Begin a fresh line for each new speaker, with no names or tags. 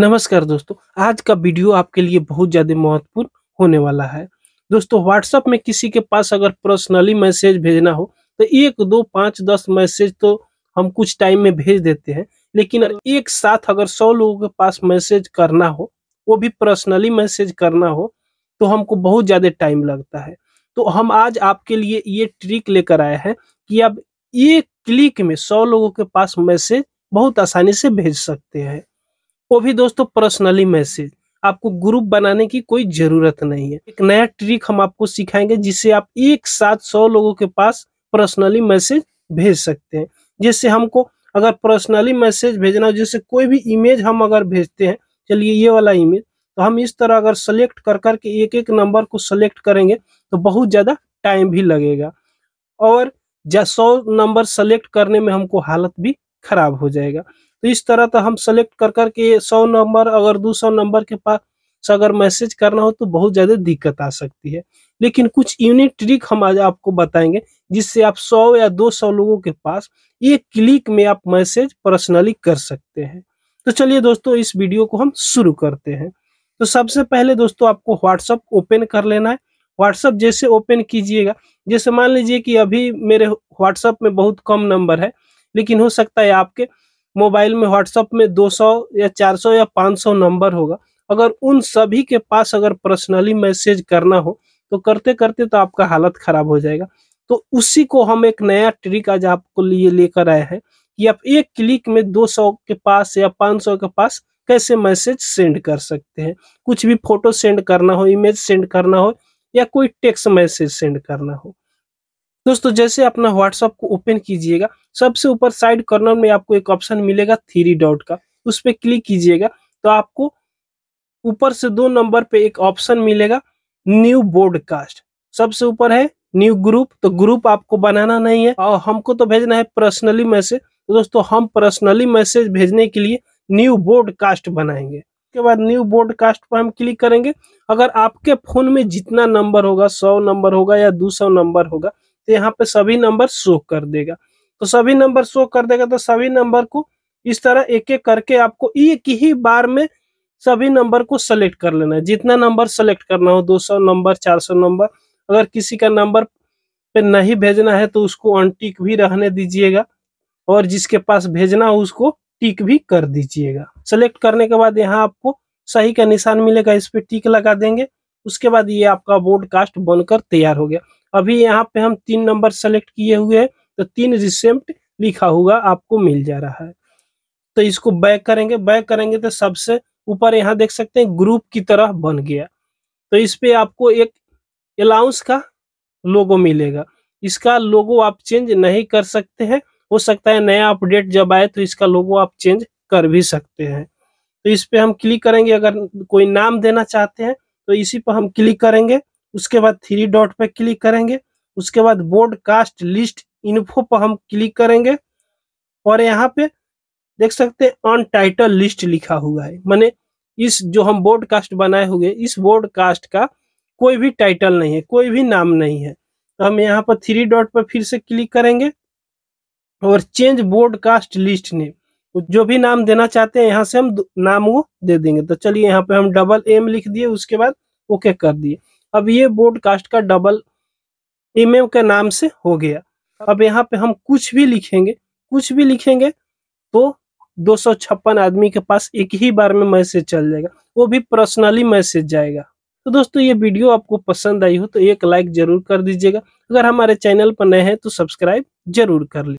नमस्कार दोस्तों आज का वीडियो आपके लिए बहुत ज़्यादा महत्वपूर्ण होने वाला है दोस्तों व्हाट्सएप में किसी के पास अगर पर्सनली मैसेज भेजना हो तो एक दो पाँच दस मैसेज तो हम कुछ टाइम में भेज देते हैं लेकिन एक साथ अगर सौ लोगों के पास मैसेज करना हो वो भी पर्सनली मैसेज करना हो तो हमको बहुत ज़्यादा टाइम लगता है तो हम आज आपके लिए ये ट्रिक लेकर आए हैं कि आप एक क्लिक में सौ लोगों के पास मैसेज बहुत आसानी से भेज सकते हैं वो भी दोस्तों पर्सनली मैसेज आपको ग्रुप बनाने की कोई जरूरत नहीं है एक नया ट्रिक हम आपको सिखाएंगे जिससे आप एक साथ सौ लोगों के पास पर्सनली मैसेज भेज सकते हैं जिससे हमको अगर पर्सनली मैसेज भेजना हो जैसे कोई भी इमेज हम अगर भेजते हैं चलिए ये वाला इमेज तो हम इस तरह अगर सेलेक्ट कर करके एक एक नंबर को सेलेक्ट करेंगे तो बहुत ज़्यादा टाइम भी लगेगा और सौ नंबर सेलेक्ट करने में हमको हालत भी खराब हो जाएगा तो इस तरह तो हम सेलेक्ट कर करके सौ नंबर अगर दो सौ नंबर के पास अगर मैसेज करना हो तो बहुत ज़्यादा दिक्कत आ सकती है लेकिन कुछ यूनिक ट्रिक हम आज आपको बताएंगे जिससे आप सौ या दो सौ लोगों के पास एक क्लिक में आप मैसेज पर्सनली कर सकते हैं तो चलिए दोस्तों इस वीडियो को हम शुरू करते हैं तो सबसे पहले दोस्तों आपको व्हाट्सअप ओपन कर लेना है व्हाट्सअप जैसे ओपन कीजिएगा जैसे मान लीजिए कि अभी मेरे व्हाट्सअप में बहुत कम नंबर है लेकिन हो सकता है आपके मोबाइल में व्हाट्सअप में 200 या 400 या 500 नंबर होगा अगर उन सभी के पास अगर पर्सनली मैसेज करना हो तो करते करते तो आपका हालत खराब हो जाएगा तो उसी को हम एक नया ट्रिक आज आपको लिए लेकर आए हैं कि आप एक क्लिक में 200 के पास या 500 के पास कैसे मैसेज सेंड कर सकते हैं कुछ भी फोटो सेंड करना हो इमेज सेंड करना हो या कोई टेक्स्ट मैसेज सेंड करना हो दोस्तों जैसे अपना व्हाट्सअप को ओपन कीजिएगा सबसे ऊपर साइड कॉर्नर में आपको एक ऑप्शन मिलेगा थ्री डॉट का उस पर क्लिक कीजिएगा तो आपको ऊपर से दो नंबर पे एक ऑप्शन मिलेगा न्यू बोर्डकास्ट सबसे ऊपर है न्यू ग्रुप तो ग्रुप आपको बनाना नहीं है और हमको तो भेजना है पर्सनली मैसेज तो दोस्तों हम पर्सनली मैसेज भेजने के लिए न्यू बोर्डकास्ट बनाएंगे उसके बाद न्यू बोर्डकास्ट पर हम क्लिक करेंगे अगर आपके फोन में जितना नंबर होगा सौ नंबर होगा या दो नंबर होगा तो यहाँ पे सभी नंबर शो कर देगा तो सभी नंबर शो कर देगा तो सभी नंबर को इस तरह एक एक करके आपको एक ही बार में सभी नंबर को सेलेक्ट कर लेना है जितना नंबर सेलेक्ट करना हो 200 नंबर 400 नंबर अगर किसी का नंबर पे नहीं भेजना है तो उसको अनटिक भी रहने दीजिएगा और जिसके पास भेजना हो उसको टिक भी कर दीजिएगा सेलेक्ट करने के बाद यहाँ आपको सही का निशान मिलेगा इस पर टिक लगा देंगे उसके बाद ये आपका बोर्ड कास्ट बनकर तैयार हो गया अभी यहाँ पे हम तीन नंबर सेलेक्ट किए हुए हैं तो तीन रिसेंट लिखा हुआ आपको मिल जा रहा है तो इसको बैक करेंगे बैक करेंगे तो सबसे ऊपर यहाँ देख सकते हैं ग्रुप की तरह बन गया तो इस पर आपको एक अलाउंस का लोगो मिलेगा इसका लोगो आप चेंज नहीं कर सकते हैं हो सकता है नया अपडेट जब आए तो इसका लोगो आप चेंज कर भी सकते हैं तो इस पर हम क्लिक करेंगे अगर कोई नाम देना चाहते हैं तो इसी पर हम क्लिक करेंगे उसके बाद थ्री डॉट पर क्लिक करेंगे उसके बाद बोर्डकास्ट लिस्ट इन्फो पर हम क्लिक करेंगे और यहाँ पे देख सकते हैं टाइटल लिस्ट लिखा हुआ है माने इस जो हम बोर्डकास्ट बनाए हुए इस बोर्डकास्ट का कोई भी टाइटल नहीं है कोई भी नाम नहीं है तो हम यहाँ पर थ्री डॉट पर फिर से क्लिक करेंगे और चेंज बोर्डकास्ट लिस्ट नेम जो भी नाम देना चाहते हैं यहाँ से हम नाम वो दे देंगे तो चलिए यहाँ पे हम डबल एम लिख दिए उसके बाद ओके कर दिए अब ये ब्रॉडकास्ट का डबल एम एम के नाम से हो गया अब यहाँ पे हम कुछ भी लिखेंगे कुछ भी लिखेंगे तो दो आदमी के पास एक ही बार में मैसेज चल जाएगा वो भी पर्सनली मैसेज जाएगा तो दोस्तों ये वीडियो आपको पसंद आई हो तो एक लाइक जरूर कर दीजिएगा अगर हमारे चैनल पर नए हैं तो सब्सक्राइब जरूर कर लीजिए